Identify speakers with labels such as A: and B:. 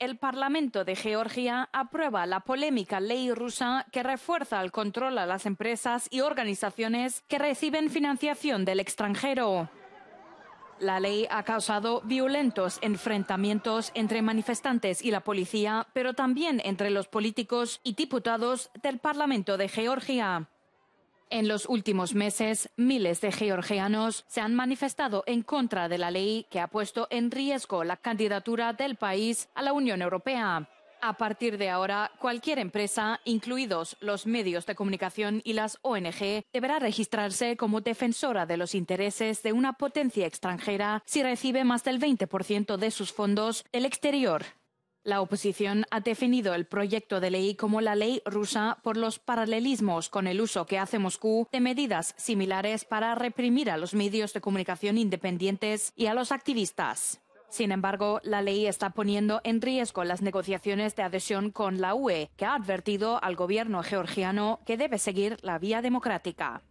A: El Parlamento de Georgia aprueba la polémica ley rusa que refuerza el control a las empresas y organizaciones que reciben financiación del extranjero. La ley ha causado violentos enfrentamientos entre manifestantes y la policía, pero también entre los políticos y diputados del Parlamento de Georgia. En los últimos meses, miles de georgianos se han manifestado en contra de la ley que ha puesto en riesgo la candidatura del país a la Unión Europea. A partir de ahora, cualquier empresa, incluidos los medios de comunicación y las ONG, deberá registrarse como defensora de los intereses de una potencia extranjera si recibe más del 20% de sus fondos del exterior. La oposición ha definido el proyecto de ley como la ley rusa por los paralelismos con el uso que hace Moscú de medidas similares para reprimir a los medios de comunicación independientes y a los activistas. Sin embargo, la ley está poniendo en riesgo las negociaciones de adhesión con la UE, que ha advertido al gobierno georgiano que debe seguir la vía democrática.